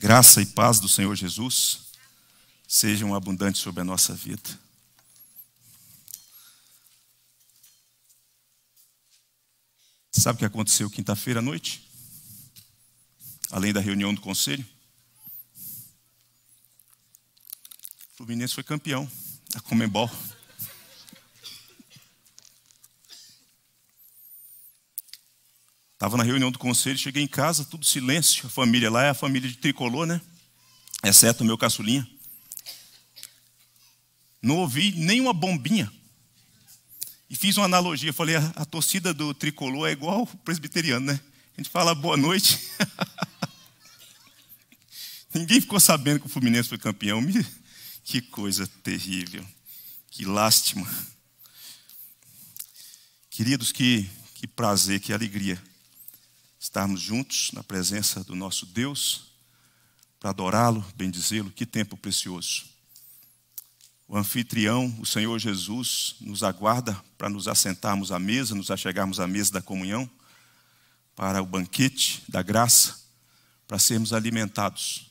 Graça e paz do Senhor Jesus sejam abundantes sobre a nossa vida. Sabe o que aconteceu quinta-feira à noite? Além da reunião do conselho? O Fluminense foi campeão da Comembol. Estava na reunião do conselho, cheguei em casa, tudo silêncio, a família lá é a família de tricolor, né? Exceto o meu caçulinha. Não ouvi nenhuma bombinha. E fiz uma analogia, falei, a, a torcida do tricolor é igual o presbiteriano, né? A gente fala boa noite. Ninguém ficou sabendo que o Fluminense foi campeão. Que coisa terrível. Que lástima. Queridos, que, que prazer, que alegria estarmos juntos na presença do nosso Deus, para adorá-lo, bendizê-lo. Que tempo precioso. O anfitrião, o Senhor Jesus, nos aguarda para nos assentarmos à mesa, nos achegarmos à mesa da comunhão, para o banquete da graça, para sermos alimentados.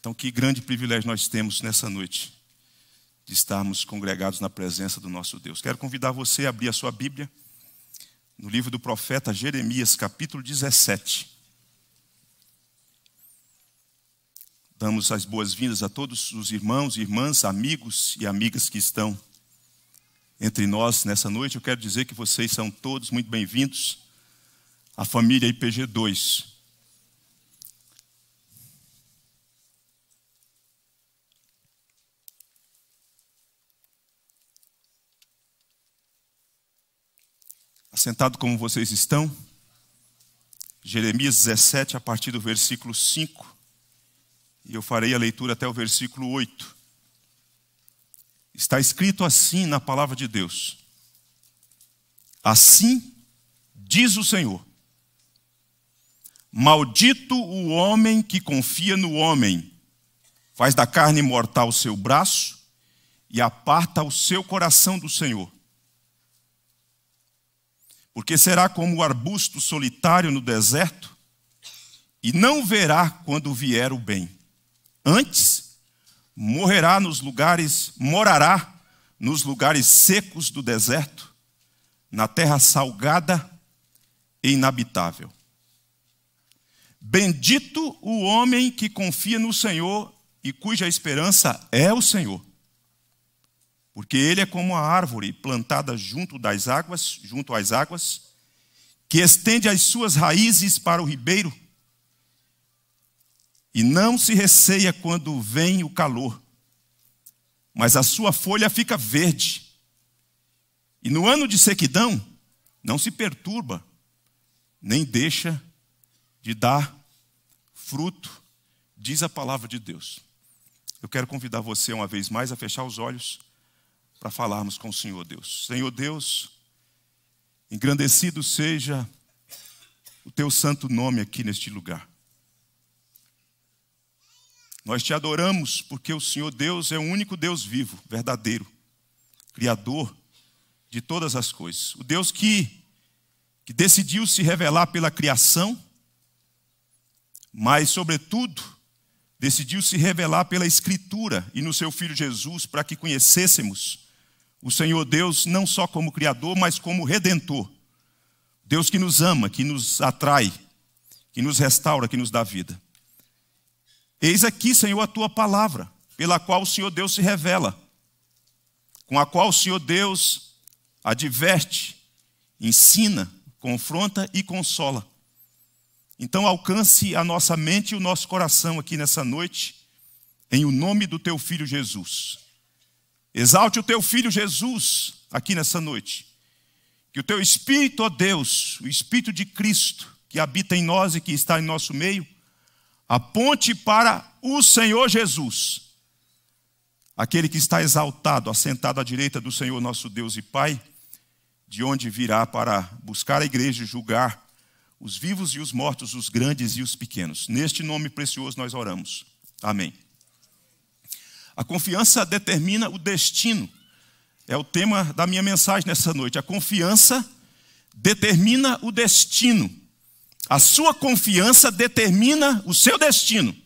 Então, que grande privilégio nós temos nessa noite de estarmos congregados na presença do nosso Deus. Quero convidar você a abrir a sua Bíblia no livro do profeta Jeremias, capítulo 17. Damos as boas-vindas a todos os irmãos, irmãs, amigos e amigas que estão entre nós nessa noite. Eu quero dizer que vocês são todos muito bem-vindos à família IPG 2. sentado como vocês estão. Jeremias 17, a partir do versículo 5. E eu farei a leitura até o versículo 8. Está escrito assim na palavra de Deus: Assim diz o Senhor: Maldito o homem que confia no homem, faz da carne mortal o seu braço e aparta o seu coração do Senhor porque será como o arbusto solitário no deserto, e não verá quando vier o bem. Antes, morrerá nos lugares, morará nos lugares secos do deserto, na terra salgada e inabitável. Bendito o homem que confia no Senhor e cuja esperança é o Senhor porque ele é como a árvore plantada junto das águas, junto às águas, que estende as suas raízes para o ribeiro e não se receia quando vem o calor. Mas a sua folha fica verde. E no ano de sequidão não se perturba, nem deixa de dar fruto, diz a palavra de Deus. Eu quero convidar você uma vez mais a fechar os olhos para falarmos com o Senhor Deus. Senhor Deus, engrandecido seja o teu santo nome aqui neste lugar. Nós te adoramos porque o Senhor Deus é o único Deus vivo, verdadeiro, criador de todas as coisas. O Deus que que decidiu se revelar pela criação, mas sobretudo decidiu se revelar pela escritura e no seu filho Jesus para que conhecêssemos o Senhor Deus não só como Criador, mas como Redentor. Deus que nos ama, que nos atrai, que nos restaura, que nos dá vida. Eis aqui, Senhor, a tua palavra, pela qual o Senhor Deus se revela, com a qual o Senhor Deus adverte, ensina, confronta e consola. Então alcance a nossa mente e o nosso coração aqui nessa noite, em o nome do teu filho Jesus. Exalte o teu filho Jesus aqui nessa noite. Que o teu Espírito, ó Deus, o Espírito de Cristo, que habita em nós e que está em nosso meio, aponte para o Senhor Jesus, aquele que está exaltado, assentado à direita do Senhor nosso Deus e Pai, de onde virá para buscar a igreja e julgar os vivos e os mortos, os grandes e os pequenos. Neste nome precioso nós oramos. Amém. A confiança determina o destino. É o tema da minha mensagem nessa noite. A confiança determina o destino. A sua confiança determina o seu destino.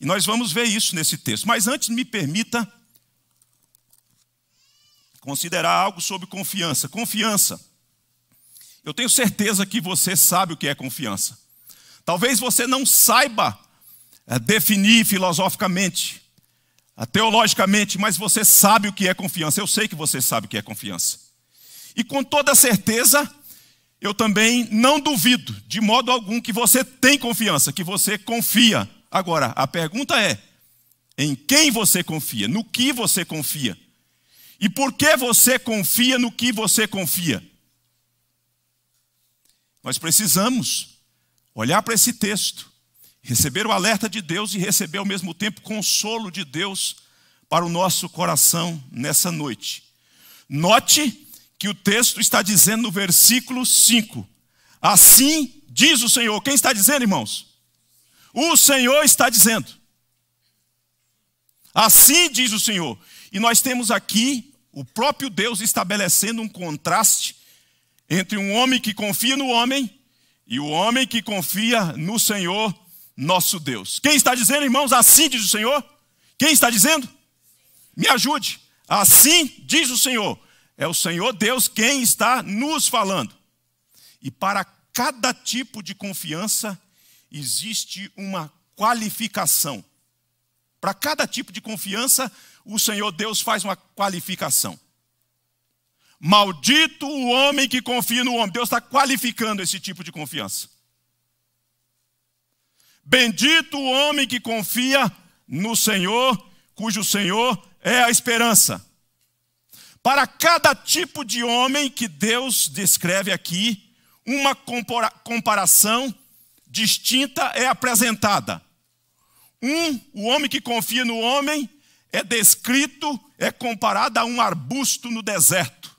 E nós vamos ver isso nesse texto. Mas antes, me permita considerar algo sobre confiança. Confiança. Eu tenho certeza que você sabe o que é confiança. Talvez você não saiba eh, definir filosoficamente, ah, teologicamente, mas você sabe o que é confiança. Eu sei que você sabe o que é confiança. E com toda certeza, eu também não duvido, de modo algum, que você tem confiança, que você confia. Agora, a pergunta é: em quem você confia? No que você confia? E por que você confia no que você confia? Nós precisamos olhar para esse texto Receber o alerta de Deus e receber ao mesmo tempo consolo de Deus para o nosso coração nessa noite. Note que o texto está dizendo no versículo 5: Assim diz o Senhor. Quem está dizendo, irmãos? O Senhor está dizendo. Assim diz o Senhor. E nós temos aqui o próprio Deus estabelecendo um contraste entre um homem que confia no homem e o homem que confia no Senhor nosso Deus. Quem está dizendo, irmãos? Assim diz o Senhor? Quem está dizendo? Me ajude. Assim diz o Senhor. É o Senhor Deus quem está nos falando. E para cada tipo de confiança existe uma qualificação. Para cada tipo de confiança, o Senhor Deus faz uma qualificação. Maldito o homem que confia no homem. Deus está qualificando esse tipo de confiança. Bendito o homem que confia no Senhor, cujo Senhor é a esperança. Para cada tipo de homem que Deus descreve aqui, uma comparação distinta é apresentada. Um, o homem que confia no homem, é descrito, é comparado a um arbusto no deserto.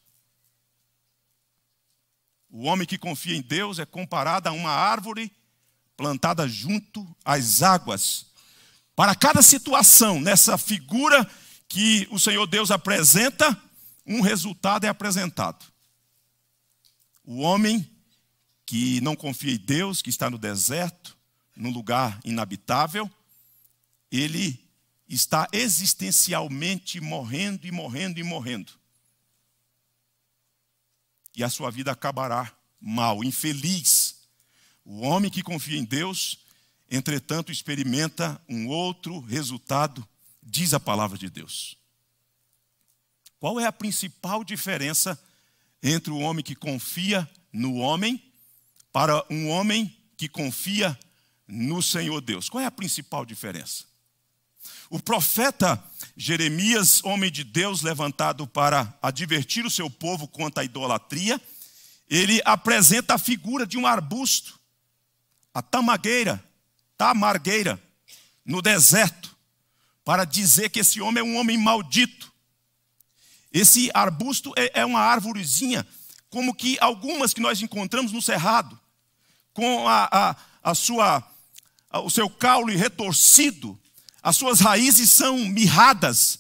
O homem que confia em Deus é comparado a uma árvore plantada junto às águas. Para cada situação, nessa figura que o Senhor Deus apresenta, um resultado é apresentado. O homem que não confia em Deus, que está no deserto, num lugar inabitável, ele está existencialmente morrendo e morrendo e morrendo. E a sua vida acabará mal, infeliz, o homem que confia em Deus, entretanto, experimenta um outro resultado, diz a palavra de Deus. Qual é a principal diferença entre o homem que confia no homem para um homem que confia no Senhor Deus? Qual é a principal diferença? O profeta Jeremias, homem de Deus, levantado para advertir o seu povo contra a idolatria, ele apresenta a figura de um arbusto a Tamagueira, Tamargueira, no deserto, para dizer que esse homem é um homem maldito. Esse arbusto é, é uma árvorezinha, como que algumas que nós encontramos no cerrado, com a, a, a sua, a, o seu caule retorcido, as suas raízes são mirradas,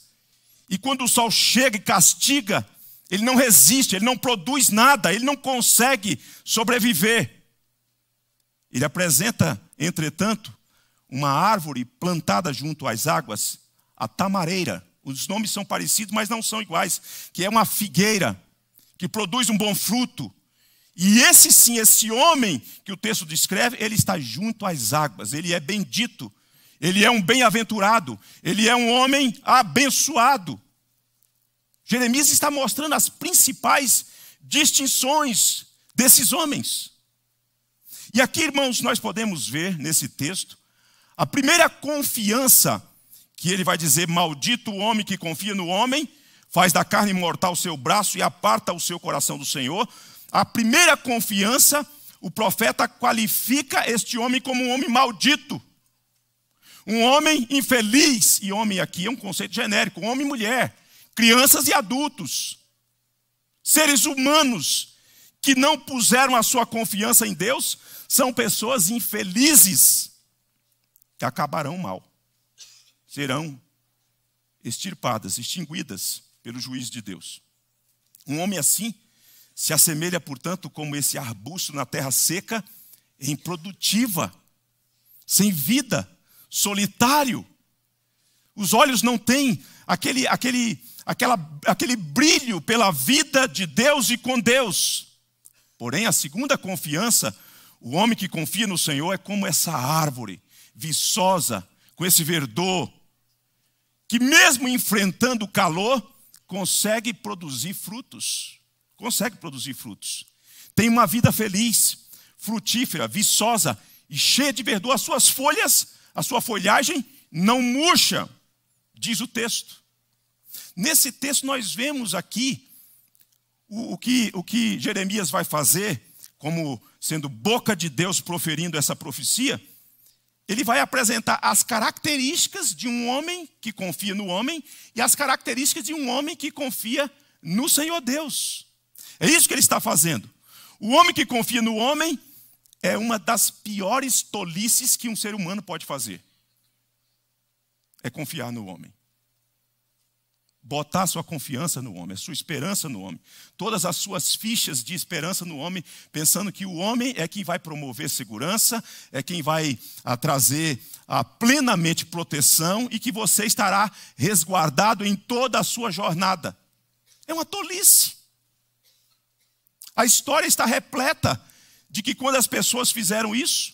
e quando o sol chega e castiga, ele não resiste, ele não produz nada, ele não consegue sobreviver. Ele apresenta, entretanto, uma árvore plantada junto às águas, a tamareira. Os nomes são parecidos, mas não são iguais, que é uma figueira que produz um bom fruto. E esse sim, esse homem que o texto descreve, ele está junto às águas, ele é bendito, ele é um bem-aventurado, ele é um homem abençoado. Jeremias está mostrando as principais distinções desses homens. E aqui, irmãos, nós podemos ver nesse texto a primeira confiança que ele vai dizer: Maldito o homem que confia no homem, faz da carne mortal seu braço e aparta o seu coração do Senhor. A primeira confiança, o profeta qualifica este homem como um homem maldito, um homem infeliz. E homem aqui é um conceito genérico: homem e mulher, crianças e adultos, seres humanos que não puseram a sua confiança em Deus, são pessoas infelizes que acabarão mal, serão extirpadas, extinguidas pelo juiz de Deus. Um homem assim se assemelha, portanto, como esse arbusto na terra seca, improdutiva, sem vida, solitário. Os olhos não têm aquele, aquele, aquela, aquele brilho pela vida de Deus e com Deus. Porém, a segunda confiança o homem que confia no Senhor é como essa árvore viçosa, com esse verdor, que mesmo enfrentando o calor, consegue produzir frutos. Consegue produzir frutos. Tem uma vida feliz, frutífera, viçosa e cheia de verdor. As suas folhas, a sua folhagem não murcha, diz o texto. Nesse texto nós vemos aqui o, o que, o que Jeremias vai fazer como sendo boca de Deus proferindo essa profecia, ele vai apresentar as características de um homem que confia no homem e as características de um homem que confia no Senhor Deus. É isso que ele está fazendo. O homem que confia no homem é uma das piores tolices que um ser humano pode fazer. É confiar no homem botar sua confiança no homem, a sua esperança no homem, todas as suas fichas de esperança no homem, pensando que o homem é quem vai promover segurança, é quem vai a, ah, trazer a, ah, plenamente proteção e que você estará resguardado em toda a sua jornada. É uma tolice. A história está repleta de que quando as pessoas fizeram isso,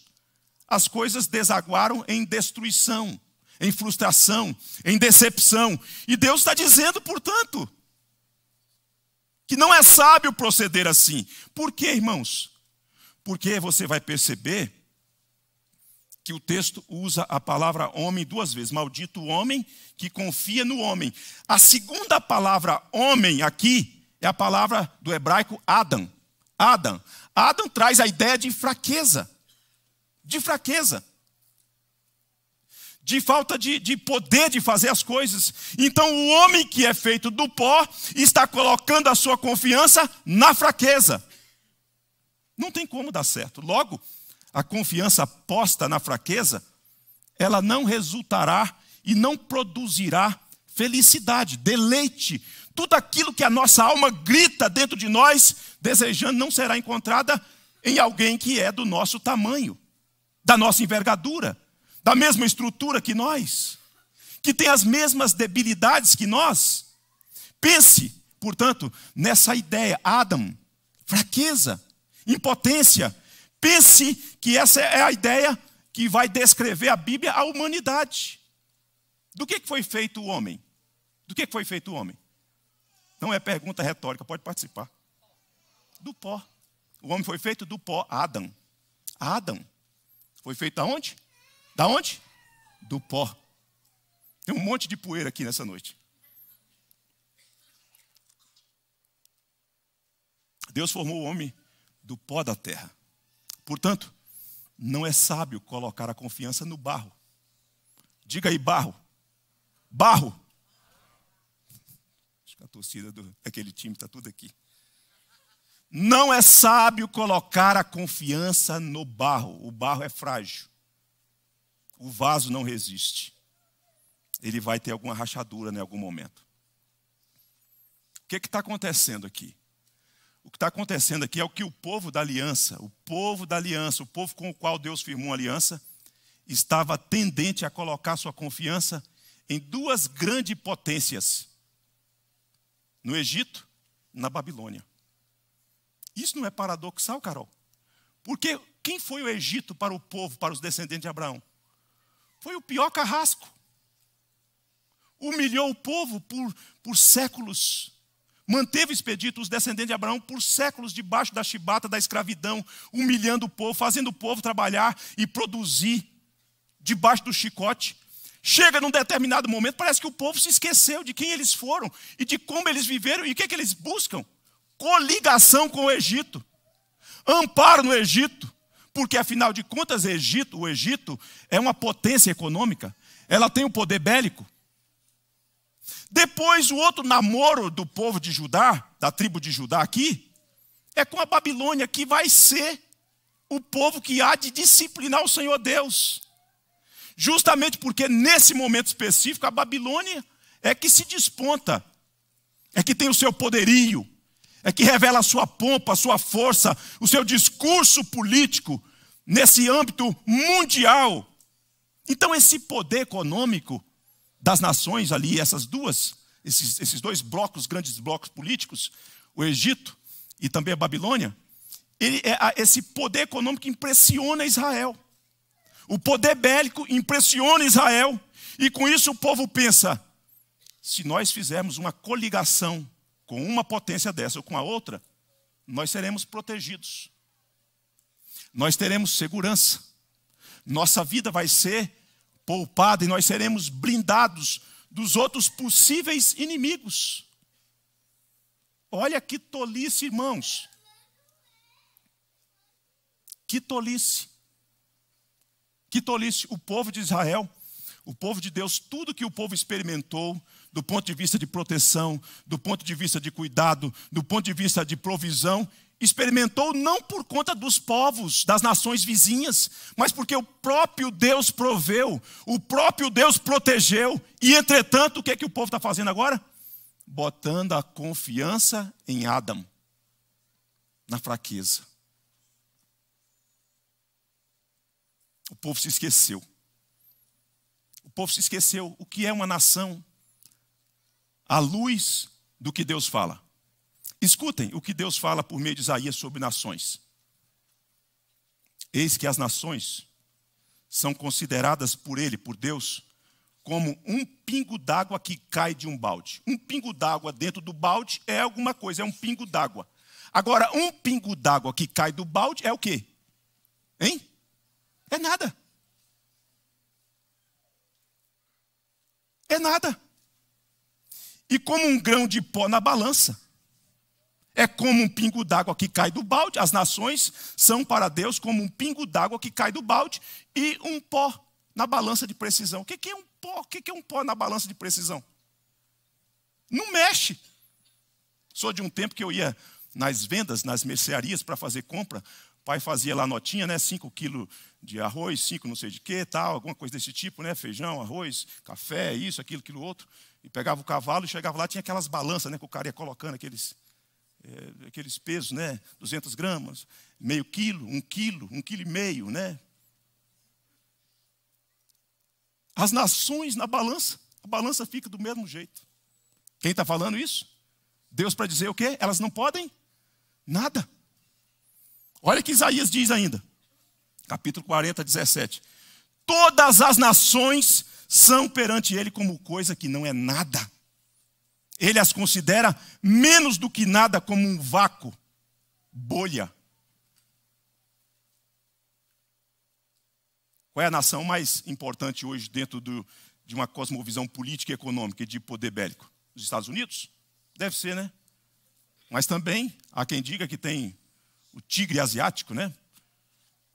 as coisas desaguaram em destruição em frustração, em decepção. E Deus está dizendo, portanto, que não é sábio proceder assim. Por quê, irmãos? Porque você vai perceber que o texto usa a palavra homem duas vezes. Maldito o homem que confia no homem. A segunda palavra homem aqui é a palavra do hebraico Adam. Adam. Adam traz a ideia de fraqueza. De fraqueza de falta de, de poder de fazer as coisas. Então, o homem que é feito do pó está colocando a sua confiança na fraqueza. Não tem como dar certo. Logo, a confiança posta na fraqueza, ela não resultará e não produzirá felicidade, deleite. Tudo aquilo que a nossa alma grita dentro de nós, desejando, não será encontrada em alguém que é do nosso tamanho, da nossa envergadura da mesma estrutura que nós, que tem as mesmas debilidades que nós. Pense, portanto, nessa ideia, Adam, fraqueza, impotência. Pense que essa é a ideia que vai descrever a Bíblia à humanidade. Do que foi feito o homem? Do que foi feito o homem? Não é pergunta retórica, pode participar. Do pó. O homem foi feito do pó, Adam. Adam. Foi feito aonde? Da onde? Do pó. Tem um monte de poeira aqui nessa noite. Deus formou o homem do pó da terra. Portanto, não é sábio colocar a confiança no barro. Diga aí, barro. Barro. Acho que a torcida do, daquele time está tudo aqui. Não é sábio colocar a confiança no barro. O barro é frágil o vaso não resiste. Ele vai ter alguma rachadura né, em algum momento. O que é está acontecendo aqui? O que está acontecendo aqui é o que o povo da aliança, o povo da aliança, o povo com o qual Deus firmou uma aliança, estava tendente a colocar sua confiança em duas grandes potências: no Egito e na Babilônia. Isso não é paradoxal, Carol? Porque quem foi o Egito para o povo, para os descendentes de Abraão? Foi o pior carrasco. Humilhou o povo por, por séculos. Manteve expedito os descendentes de Abraão por séculos debaixo da chibata da escravidão, humilhando o povo, fazendo o povo trabalhar e produzir debaixo do chicote. Chega num determinado momento, parece que o povo se esqueceu de quem eles foram e de como eles viveram e o que, é que eles buscam: coligação com o Egito, amparo no Egito, porque afinal de contas Egito, o Egito é uma potência econômica, ela tem um poder bélico. Depois, o outro namoro do povo de Judá, da tribo de Judá aqui, é com a Babilônia, que vai ser o povo que há de disciplinar o Senhor Deus. Justamente porque nesse momento específico, a Babilônia é que se desponta, é que tem o seu poderio, é que revela a sua pompa, a sua força, o seu discurso político nesse âmbito mundial. Então, esse poder econômico das nações ali, essas duas, esses, esses dois blocos, grandes blocos políticos, o Egito e também a Babilônia, ele, é esse poder econômico impressiona Israel. O poder bélico impressiona Israel. E com isso o povo pensa: se nós fizermos uma coligação com uma potência dessa ou com a outra, nós seremos protegidos. Nós teremos segurança. Nossa vida vai ser poupada e nós seremos blindados dos outros possíveis inimigos. Olha que tolice, irmãos. Que tolice. Que tolice. O povo de Israel o povo de Deus, tudo que o povo experimentou, do ponto de vista de proteção, do ponto de vista de cuidado, do ponto de vista de provisão, experimentou não por conta dos povos, das nações vizinhas, mas porque o próprio Deus proveu, o próprio Deus protegeu. E entretanto, o que é que o povo está fazendo agora? Botando a confiança em Adão, na fraqueza. O povo se esqueceu povo se esqueceu o que é uma nação à luz do que Deus fala. Escutem o que Deus fala por meio de Isaías sobre nações. Eis que as nações são consideradas por ele, por Deus, como um pingo d'água que cai de um balde. Um pingo d'água dentro do balde é alguma coisa, é um pingo d'água. Agora, um pingo d'água que cai do balde é o quê? Hein? É nada. é nada. E como um grão de pó na balança, é como um pingo d'água que cai do balde. As nações são para Deus como um pingo d'água que cai do balde e um pó na balança de precisão. O que é um pó? O que é um pó na balança de precisão? Não mexe. Sou de um tempo que eu ia nas vendas, nas mercearias para fazer compra pai fazia lá notinha, né? 5 quilos de arroz, 5 não sei de quê, tal, alguma coisa desse tipo, né? Feijão, arroz, café, isso, aquilo, aquilo outro. E pegava o cavalo e chegava lá, tinha aquelas balanças, né? Que o cara ia colocando aqueles, é, aqueles pesos, né? 200 gramas, meio quilo, um quilo, um quilo e meio, né? As nações na balança, a balança fica do mesmo jeito. Quem está falando isso? Deus para dizer o quê? Elas não podem nada. Olha o que Isaías diz ainda, capítulo 40, 17: Todas as nações são perante ele como coisa que não é nada. Ele as considera menos do que nada, como um vácuo, bolha. Qual é a nação mais importante hoje dentro do, de uma cosmovisão política e econômica e de poder bélico? Os Estados Unidos? Deve ser, né? Mas também há quem diga que tem o tigre asiático, né?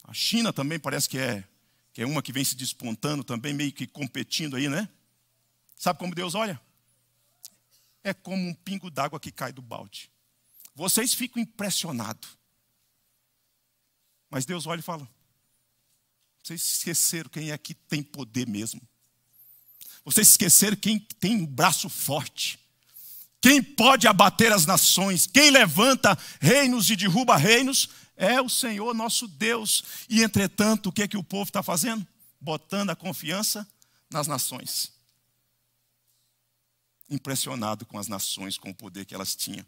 A China também parece que é, que é uma que vem se despontando também, meio que competindo aí, né? Sabe como Deus olha? É como um pingo d'água que cai do balde. Vocês ficam impressionados. Mas Deus olha e fala: vocês esqueceram quem é que tem poder mesmo. Vocês esqueceram quem tem um braço forte. Quem pode abater as nações, quem levanta reinos e derruba reinos, é o Senhor nosso Deus. E entretanto, o que é que o povo está fazendo? Botando a confiança nas nações. Impressionado com as nações, com o poder que elas tinham.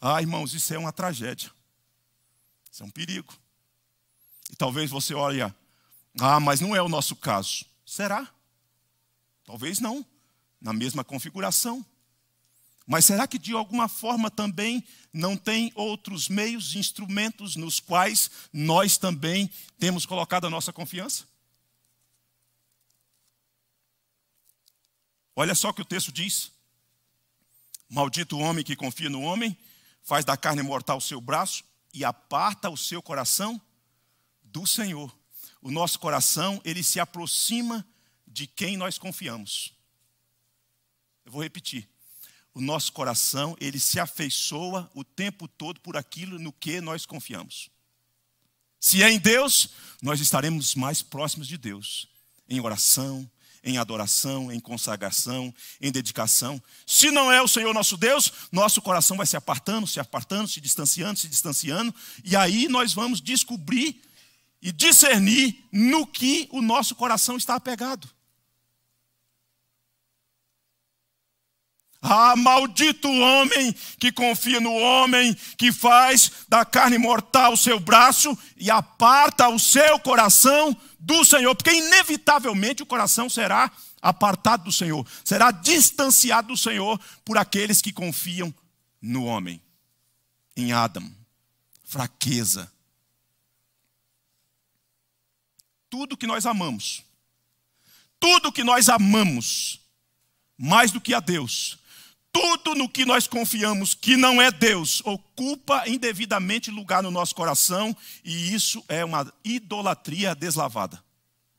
Ah, irmãos, isso é uma tragédia. Isso é um perigo. E talvez você olhe, ah, mas não é o nosso caso. Será? Talvez não. Na mesma configuração. Mas será que de alguma forma também não tem outros meios, instrumentos nos quais nós também temos colocado a nossa confiança? Olha só o que o texto diz: Maldito o homem que confia no homem, faz da carne mortal o seu braço e aparta o seu coração do Senhor. O nosso coração, ele se aproxima de quem nós confiamos. Eu vou repetir o nosso coração, ele se afeiçoa o tempo todo por aquilo no que nós confiamos. Se é em Deus, nós estaremos mais próximos de Deus, em oração, em adoração, em consagração, em dedicação. Se não é o Senhor nosso Deus, nosso coração vai se apartando, se apartando, se distanciando, se distanciando, e aí nós vamos descobrir e discernir no que o nosso coração está apegado. Ah, maldito homem que confia no homem, que faz da carne mortal o seu braço e aparta o seu coração do Senhor, porque inevitavelmente o coração será apartado do Senhor, será distanciado do Senhor por aqueles que confiam no homem, em Adão. Fraqueza. Tudo que nós amamos, tudo que nós amamos, mais do que a Deus, tudo no que nós confiamos que não é Deus ocupa indevidamente lugar no nosso coração e isso é uma idolatria deslavada.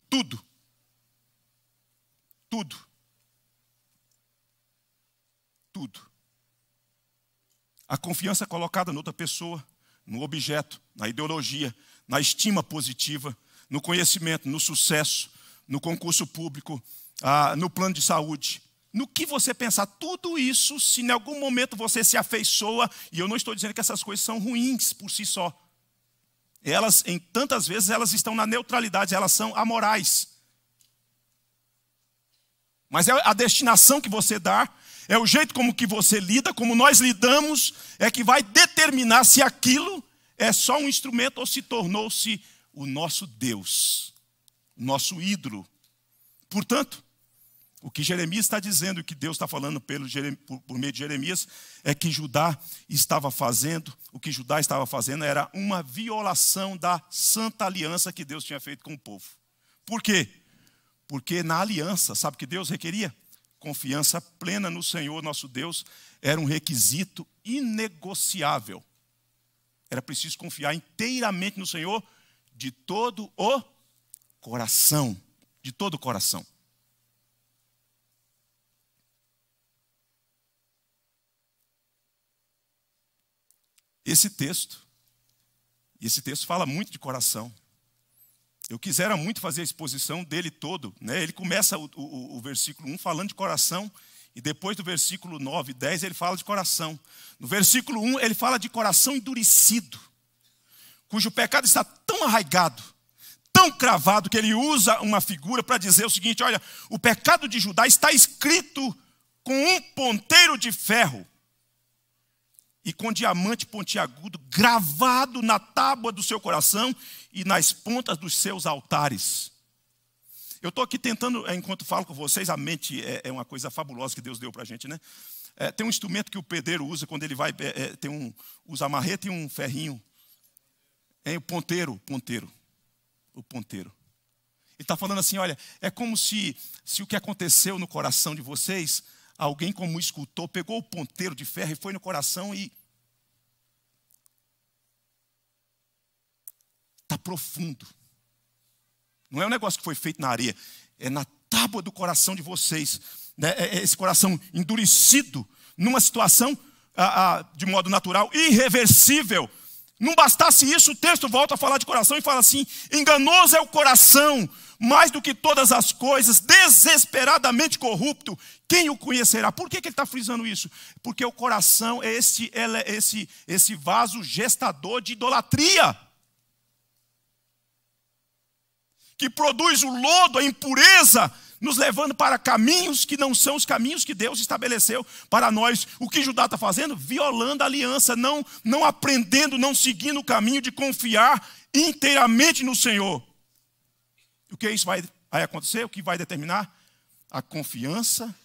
Tudo. Tudo. Tudo. A confiança colocada noutra pessoa, no objeto, na ideologia, na estima positiva, no conhecimento, no sucesso, no concurso público, ah, no plano de saúde, no que você pensar, tudo isso, se em algum momento você se afeiçoa, e eu não estou dizendo que essas coisas são ruins por si só. Elas, em tantas vezes, elas estão na neutralidade, elas são amorais. Mas é a destinação que você dá, é o jeito como que você lida, como nós lidamos, é que vai determinar se aquilo é só um instrumento ou se tornou-se o nosso Deus, o nosso ídolo. Portanto, o que Jeremias está dizendo, o que Deus está falando pelo, por, por meio de Jeremias, é que Judá estava fazendo, o que Judá estava fazendo era uma violação da santa aliança que Deus tinha feito com o povo. Por quê? Porque na aliança, sabe o que Deus requeria? Confiança plena no Senhor nosso Deus era um requisito inegociável. Era preciso confiar inteiramente no Senhor de todo o coração. De todo o coração. esse texto. E esse texto fala muito de coração. Eu quisera muito fazer a exposição dele todo. Né? Ele começa o, o, o versículo 1 falando de coração, e depois do versículo 9 e 10 ele fala de coração. No versículo 1 ele fala de coração endurecido, cujo pecado está tão arraigado, tão cravado, que ele usa uma figura para dizer o seguinte: olha, o pecado de Judá está escrito com um ponteiro de ferro e com diamante pontiagudo gravado na tábua do seu coração e nas pontas dos seus altares. Eu estou aqui tentando, é, enquanto falo com vocês, a mente é, é uma coisa fabulosa que Deus deu para a gente, né? É, tem um instrumento que o pedreiro usa quando ele vai, é, é tem um, usa a marreta e um ferrinho. É o ponteiro, ponteiro, o ponteiro. Ele está falando assim, olha, é como se, se o que aconteceu no coração de vocês Alguém, como escultor, pegou o ponteiro de ferro e foi no coração e. Está profundo. Não é um negócio que foi feito na areia, é na tábua do coração de vocês. Né? É, é esse coração endurecido numa situação, ah, ah, de modo natural, irreversível não bastasse isso, o texto volta a falar de coração e fala assim: enganoso é o coração, mais do que todas as coisas, desesperadamente corrupto, quem o conhecerá? Por que, que ele está frisando isso? Porque o coração é esse, é esse, esse vaso gestador de idolatria. Que produz o lodo, a impureza, nos levando para caminhos que não são os caminhos que Deus estabeleceu para nós. O que Judá está fazendo? Violando a aliança, não, não aprendendo, não seguindo o caminho de confiar inteiramente no Senhor. O que isso vai, vai acontecer? O que vai determinar? A confiança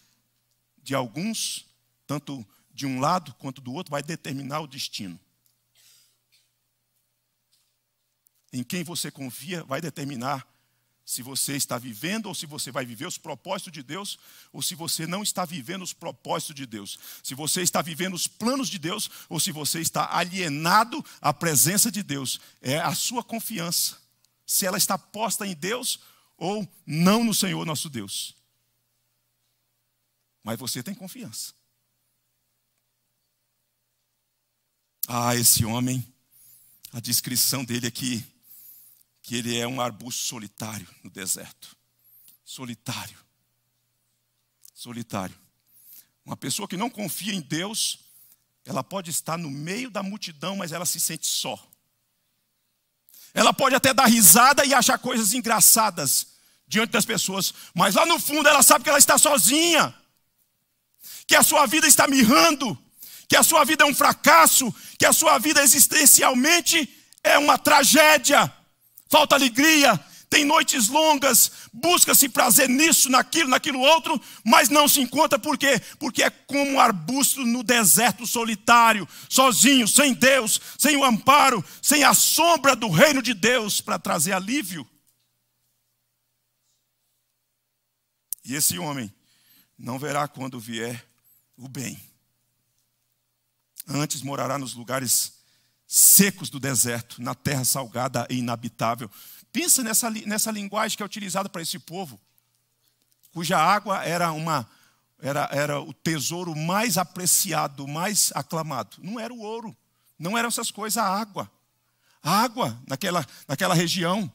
de alguns, tanto de um lado quanto do outro, vai determinar o destino. Em quem você confia vai determinar se você está vivendo ou se você vai viver os propósitos de Deus, ou se você não está vivendo os propósitos de Deus, se você está vivendo os planos de Deus, ou se você está alienado à presença de Deus, é a sua confiança, se ela está posta em Deus ou não no Senhor nosso Deus. Mas você tem confiança. Ah, esse homem, a descrição dele aqui. É que ele é um arbusto solitário no deserto. Solitário. Solitário. Uma pessoa que não confia em Deus, ela pode estar no meio da multidão, mas ela se sente só. Ela pode até dar risada e achar coisas engraçadas diante das pessoas, mas lá no fundo ela sabe que ela está sozinha, que a sua vida está mirrando, que a sua vida é um fracasso, que a sua vida existencialmente é uma tragédia falta alegria, tem noites longas, busca-se prazer nisso, naquilo, naquilo outro, mas não se encontra por quê? Porque é como um arbusto no deserto solitário, sozinho, sem Deus, sem o amparo, sem a sombra do reino de Deus para trazer alívio. E esse homem não verá quando vier o bem. Antes morará nos lugares secos do deserto, na terra salgada e inabitável. Pensa nessa, nessa linguagem que é utilizada para esse povo, cuja água era uma era, era o tesouro mais apreciado, mais aclamado. Não era o ouro, não eram essas coisas, a água. A água naquela, naquela região.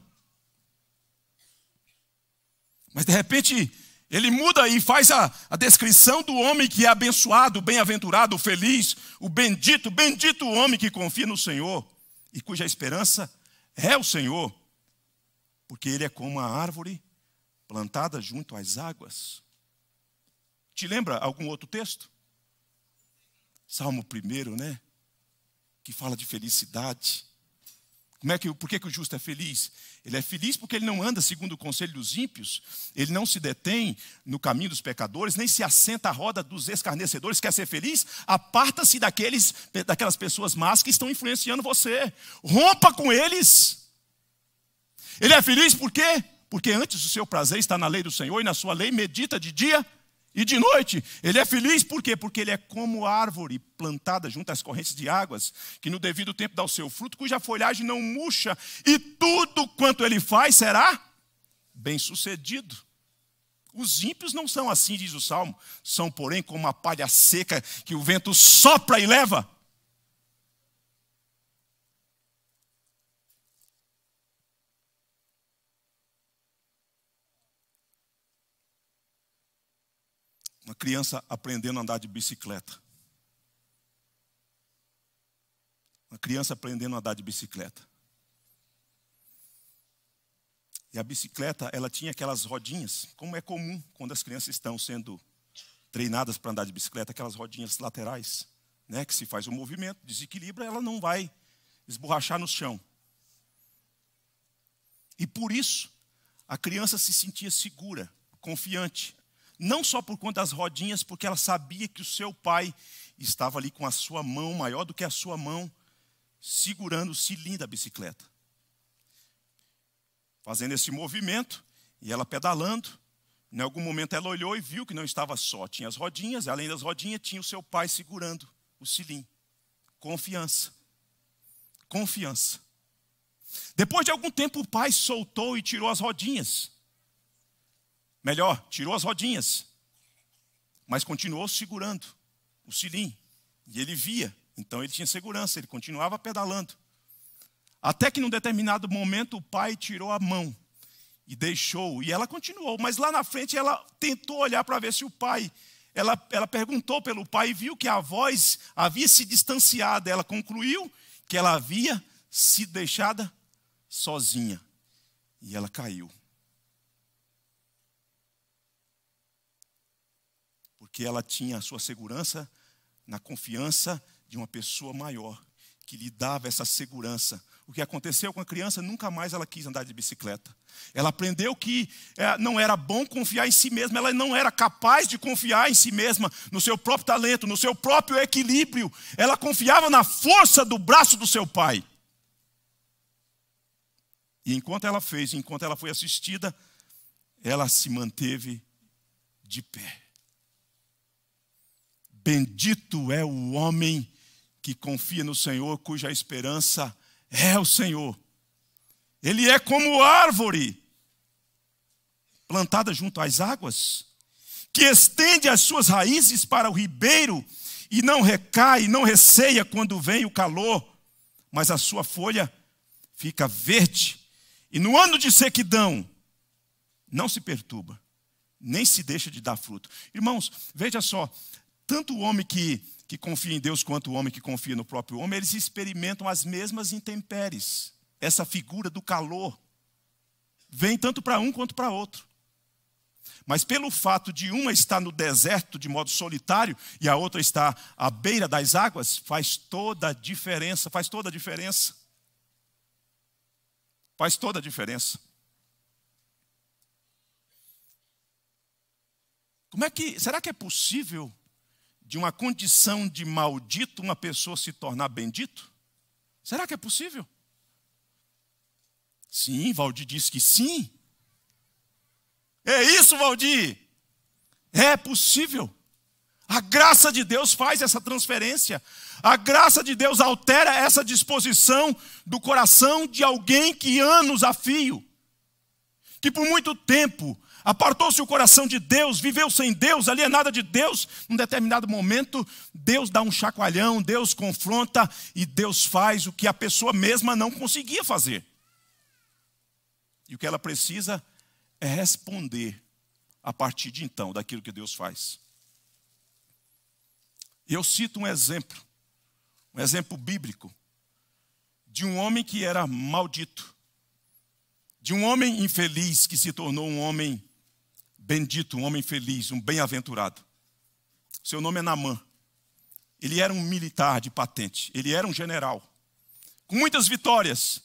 Mas de repente ele muda e faz a, a descrição do homem que é abençoado, bem-aventurado, feliz, o bendito, bendito homem que confia no Senhor e cuja esperança é o Senhor, porque ele é como a árvore plantada junto às águas. Te lembra algum outro texto? Salmo 1, né? Que fala de felicidade. Como é que, por que, que o justo é feliz? Ele é feliz porque ele não anda segundo o conselho dos ímpios, ele não se detém no caminho dos pecadores, nem se assenta à roda dos escarnecedores. Quer ser feliz? Aparta-se daqueles, daquelas pessoas más que estão influenciando você. Rompa com eles. Ele é feliz por quê? Porque antes o seu prazer está na lei do Senhor e na sua lei medita de dia e de noite, ele é feliz por quê? Porque ele é como árvore plantada junto às correntes de águas, que no devido tempo dá o seu fruto, cuja folhagem não murcha, e tudo quanto ele faz será bem-sucedido. Os ímpios não são assim, diz o salmo, são, porém, como uma palha seca que o vento sopra e leva. criança aprendendo a andar de bicicleta. Uma criança aprendendo a andar de bicicleta. E a bicicleta, ela tinha aquelas rodinhas, como é comum quando as crianças estão sendo treinadas para andar de bicicleta, aquelas rodinhas laterais, né, que se faz o um movimento, desequilibra, ela não vai esborrachar no chão. E por isso, a criança se sentia segura, confiante não só por conta das rodinhas, porque ela sabia que o seu pai estava ali com a sua mão, maior do que a sua mão, segurando o cilindro da bicicleta. Fazendo esse movimento, e ela pedalando, em algum momento ela olhou e viu que não estava só, tinha as rodinhas, e além das rodinhas tinha o seu pai segurando o cilindro. Confiança. Confiança. Depois de algum tempo o pai soltou e tirou as rodinhas. Melhor, tirou as rodinhas, mas continuou segurando o cilim. E ele via, então ele tinha segurança, ele continuava pedalando. Até que num determinado momento o pai tirou a mão e deixou, e ela continuou, mas lá na frente ela tentou olhar para ver se o pai. Ela, ela perguntou pelo pai e viu que a voz havia se distanciado. Ela concluiu que ela havia se deixada sozinha. E ela caiu. porque ela tinha a sua segurança na confiança de uma pessoa maior, que lhe dava essa segurança. O que aconteceu com a criança, nunca mais ela quis andar de bicicleta. Ela aprendeu que é, não era bom confiar em si mesma, ela não era capaz de confiar em si mesma, no seu próprio talento, no seu próprio equilíbrio. Ela confiava na força do braço do seu pai. E enquanto ela fez, enquanto ela foi assistida, ela se manteve de pé. Bendito é o homem que confia no Senhor, cuja esperança é o Senhor. Ele é como árvore plantada junto às águas, que estende as suas raízes para o ribeiro e não recai, não receia quando vem o calor, mas a sua folha fica verde. E no ano de sequidão, não se perturba, nem se deixa de dar fruto. Irmãos, veja só, tanto o homem que, que confia em Deus quanto o homem que confia no próprio homem, eles experimentam as mesmas intempéries. Essa figura do calor vem tanto para um quanto para outro. Mas pelo fato de uma estar no deserto de modo solitário e a outra está à beira das águas, faz toda a diferença, faz toda a diferença. Faz toda a diferença. Como é que, será que é possível de uma condição de maldito uma pessoa se tornar bendito? Será que é possível? Sim, Valdir diz que sim. É isso, Valdir. É possível. A graça de Deus faz essa transferência. A graça de Deus altera essa disposição do coração de alguém que anos a fio, que por muito tempo Apartou-se o coração de Deus, viveu sem Deus, alienada é de Deus. Num determinado momento, Deus dá um chacoalhão, Deus confronta e Deus faz o que a pessoa mesma não conseguia fazer. E o que ela precisa é responder a partir de então daquilo que Deus faz. Eu cito um exemplo, um exemplo bíblico, de um homem que era maldito, de um homem infeliz que se tornou um homem Bendito, um homem feliz, um bem-aventurado. Seu nome é Namã. Ele era um militar de patente, ele era um general, com muitas vitórias,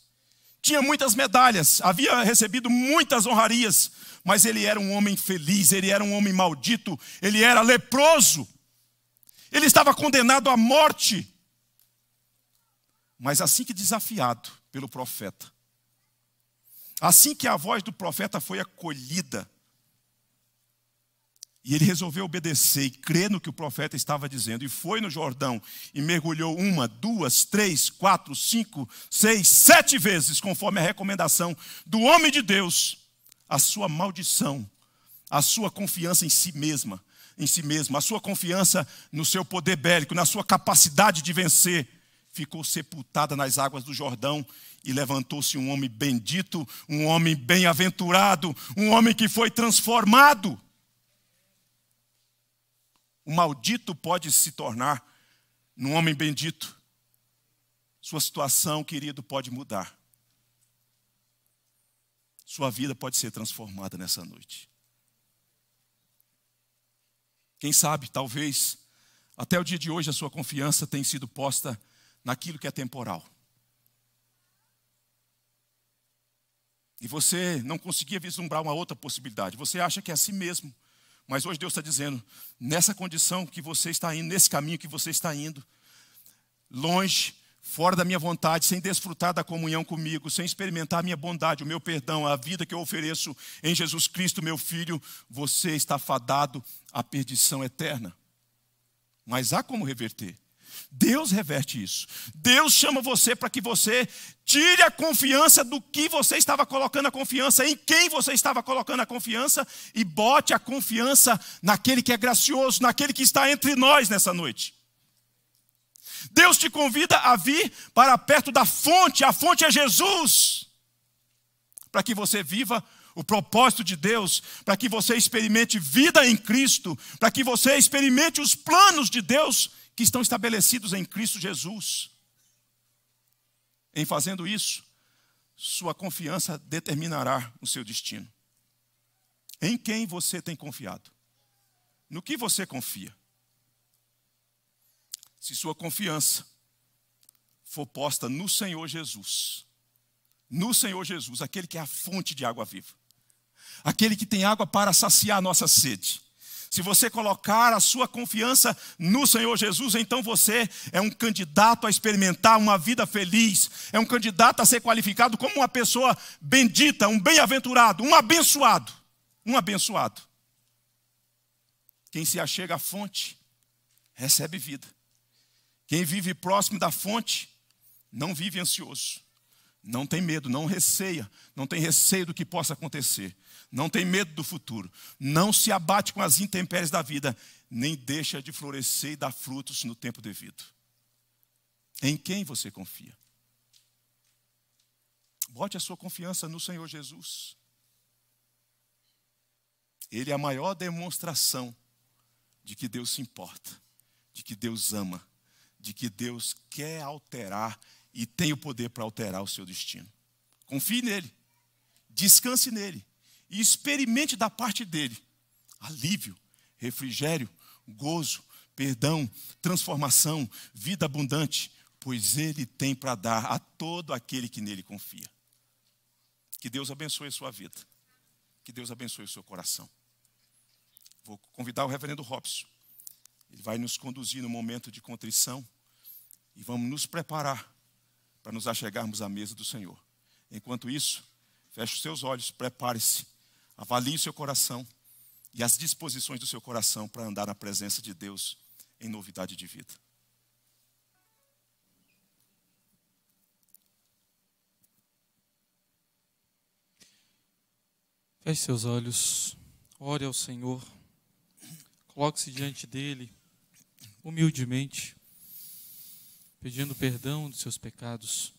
tinha muitas medalhas, havia recebido muitas honrarias, mas ele era um homem feliz, ele era um homem maldito, ele era leproso, ele estava condenado à morte. Mas assim que desafiado pelo profeta, assim que a voz do profeta foi acolhida, e ele resolveu obedecer e crer no que o profeta estava dizendo. E foi no Jordão e mergulhou uma, duas, três, quatro, cinco, seis, sete vezes, conforme a recomendação do homem de Deus. A sua maldição, a sua confiança em si mesma, em si mesmo, a sua confiança no seu poder bélico, na sua capacidade de vencer, ficou sepultada nas águas do Jordão e levantou-se um homem bendito, um homem bem-aventurado, um homem que foi transformado o maldito pode se tornar num homem bendito. Sua situação, querido, pode mudar. Sua vida pode ser transformada nessa noite. Quem sabe, talvez, até o dia de hoje a sua confiança tenha sido posta naquilo que é temporal. E você não conseguia vislumbrar uma outra possibilidade. Você acha que é assim mesmo. Mas hoje Deus está dizendo: nessa condição que você está indo, nesse caminho que você está indo, longe, fora da minha vontade, sem desfrutar da comunhão comigo, sem experimentar a minha bondade, o meu perdão, a vida que eu ofereço em Jesus Cristo, meu Filho, você está fadado à perdição eterna. Mas há como reverter. Deus reverte isso. Deus chama você para que você tire a confiança do que você estava colocando a confiança, em quem você estava colocando a confiança, e bote a confiança naquele que é gracioso, naquele que está entre nós nessa noite. Deus te convida a vir para perto da fonte, a fonte é Jesus, para que você viva o propósito de Deus, para que você experimente vida em Cristo, para que você experimente os planos de Deus que estão estabelecidos em Cristo Jesus. Em fazendo isso, sua confiança determinará o seu destino. Em quem você tem confiado? No que você confia? Se sua confiança for posta no Senhor Jesus, no Senhor Jesus, aquele que é a fonte de água viva, aquele que tem água para saciar a nossa sede, se você colocar a sua confiança no Senhor Jesus, então você é um candidato a experimentar uma vida feliz, é um candidato a ser qualificado como uma pessoa bendita, um bem-aventurado, um abençoado. Um abençoado. Quem se achega à fonte, recebe vida. Quem vive próximo da fonte, não vive ansioso, não tem medo, não receia, não tem receio do que possa acontecer não tem medo do futuro, não se abate com as intempéries da vida, nem deixa de florescer e dar frutos no tempo devido. Em quem você confia? Bote a sua confiança no Senhor Jesus. Ele é a maior demonstração de que Deus se importa, de que Deus ama, de que Deus quer alterar e tem o poder para alterar o seu destino. Confie nele, descanse nele, e experimente da parte dele alívio, refrigério, gozo, perdão, transformação, vida abundante, pois ele tem para dar a todo aquele que nele confia. Que Deus abençoe a sua vida. Que Deus abençoe o seu coração. Vou convidar o reverendo Robson. Ele vai nos conduzir no momento de contrição e vamos nos preparar para nos achegarmos à mesa do Senhor. Enquanto isso, feche os seus olhos, prepare-se. Avalie o seu coração e as disposições do seu coração para andar na presença de Deus em novidade de vida. Feche seus olhos, ore ao Senhor, coloque-se diante dele, humildemente, pedindo perdão dos seus pecados.